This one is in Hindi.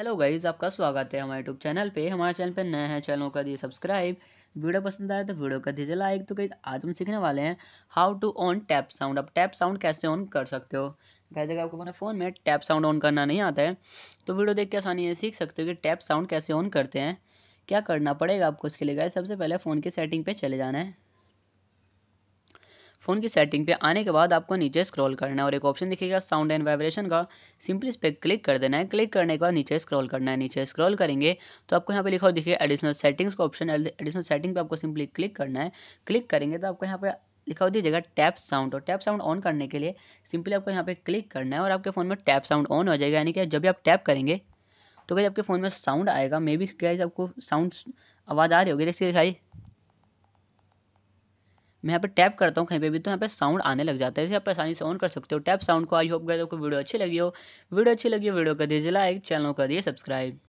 हेलो गाइज आपका स्वागत है हमारे यूट्यूब चैनल पे हमारे चैनल पे नए हैं चैनल का दिए सब्सक्राइब वीडियो पसंद आए तो वीडियो का दीजिए लाइक तो गई आज हम सीखने वाले हैं how to on tap sound आप टैप साउंड कैसे ऑन कर सकते हो गाइज अगर आपको अपने फ़ोन में टैप साउंड ऑन करना नहीं आता है तो वीडियो देख के आसानी से सीख सकते हो कि टैप साउंड कैसे ऑन करते हैं क्या करना पड़ेगा आपको इसके लिए गाइज सबसे पहले फ़ोन की सेटिंग पर चले जाना है फ़ोन की सेटिंग पे आने के बाद आपको नीचे स्क्रॉल करना है और एक ऑप्शन दिखेगा साउंड एंड वाइब्रेशन का सिंपली इस पर क्लिक कर देना है क्लिक करने के बाद नीचे स्क्रॉल करना है नीचे स्क्रॉल करेंगे तो आपको यहाँ पे लिखा हो दिखे एडिशनल सेटिंग्स का ऑप्शन एडिशनल सेटिंग पर आपको सिंपली क्लिक करना है क्लिक करेंगे तो आपको यहाँ पर लिखा हो दीजिएगा टैप साउंड और टैप साउंड ऑन करने के लिए सिंपली आपको यहाँ पे क्लिक करना है और आपके फ़ोन में टैप साउंड ऑन हो जाएगा यानी कि जब भी आप टैप करेंगे तो कहीं आपके फ़ोन में साउंड आएगा मे बी क्या आपको साउंड आवाज़ आ रही होगी देखिए दिखाई मैं यहाँ पर टैप करता हूँ कहीं पे भी तो यहाँ पे साउंड आने लग जाता है इसे आप आसानी से ऑन कर सकते हो टैप साउंड को आई होप गए तो वीडियो अच्छी लगी हो वीडियो अच्छी लगी हो वीडियो कर दीजिए लाइक चैनल कर दिए सब्सक्राइब